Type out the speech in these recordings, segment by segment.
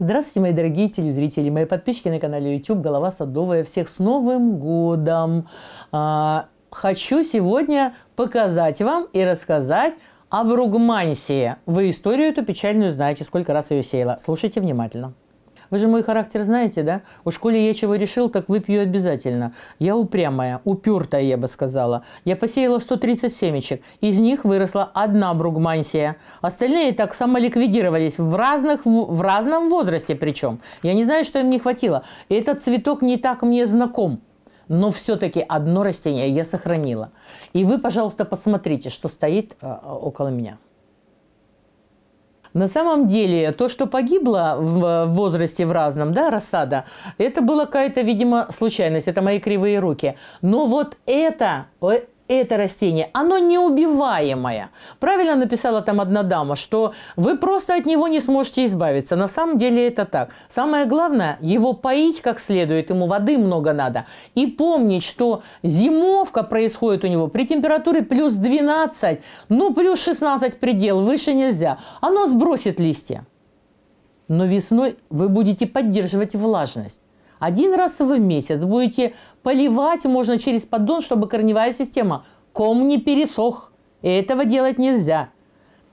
Здравствуйте, мои дорогие телезрители, мои подписчики на канале YouTube «Голова садовая». Всех с Новым годом! А, хочу сегодня показать вам и рассказать об ругмансии. Вы историю эту печальную знаете, сколько раз ее сеяла. Слушайте внимательно. Вы же мой характер знаете, да? У школе я чего решил, так выпью обязательно. Я упрямая, упертая, я бы сказала. Я посеяла 130 семечек. Из них выросла одна бругмансия. Остальные так самоликвидировались в, разных, в разном возрасте причем. Я не знаю, что им не хватило. этот цветок не так мне знаком но все-таки одно растение я сохранила. И вы, пожалуйста, посмотрите, что стоит э, около меня. На самом деле, то, что погибло в возрасте в разном, да, рассада, это была какая-то, видимо, случайность. Это мои кривые руки. Но вот это, э, это растение, оно неубиваемое. Правильно написала там одна дама, что вы просто от него не сможете избавиться. На самом деле это так. Самое главное, его поить как следует, ему воды много надо. И помнить, что зимовка происходит у него при температуре плюс 12, ну плюс 16 предел, выше нельзя. Оно сбросит листья. Но весной вы будете поддерживать влажность. Один раз в месяц будете поливать, можно через поддон, чтобы корневая система ком не пересох. И этого делать нельзя.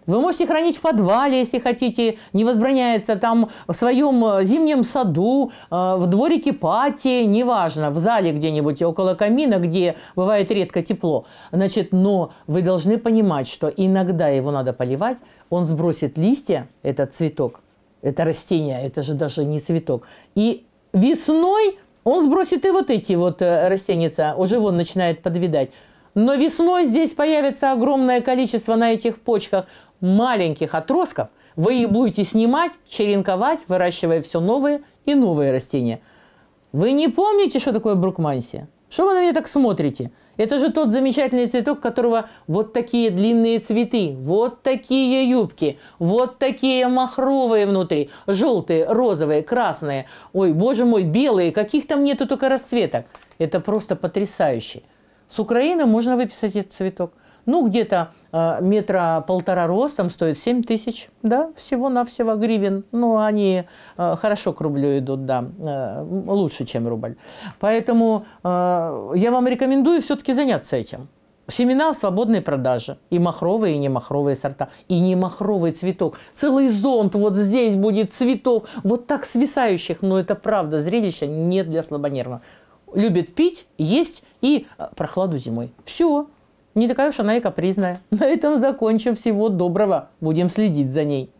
Вы можете хранить в подвале, если хотите, не возбраняется там в своем э, зимнем саду, э, в дворике пати, неважно, в зале где-нибудь около камина, где бывает редко тепло. Значит, но вы должны понимать, что иногда его надо поливать, он сбросит листья, этот цветок, это растение, это же даже не цветок, и Весной он сбросит и вот эти вот э, растения, уже вон начинает подвидать. Но весной здесь появится огромное количество на этих почках маленьких отростков. Вы их будете снимать, черенковать, выращивая все новые и новые растения. Вы не помните, что такое брукмансия? Что вы на меня так смотрите? Это же тот замечательный цветок, которого вот такие длинные цветы, вот такие юбки, вот такие махровые внутри, желтые, розовые, красные, ой, боже мой, белые, каких там нету только расцветок. Это просто потрясающе. С Украины можно выписать этот цветок – ну, где-то э, метра полтора ростом стоит 7 тысяч, да, всего-навсего гривен. Ну, они э, хорошо к рублю идут, да, э, лучше, чем рубль. Поэтому я вам рекомендую все-таки заняться этим. Семена в свободной продаже. И махровые, и не махровые сорта. И не махровый цветок. Целый зонт вот здесь будет цветов. Вот так свисающих. Но это правда, зрелище не для слабонервного. Любит пить, есть и прохладу зимой. Все. Не такая уж она и капризная. На этом закончим. Всего доброго. Будем следить за ней.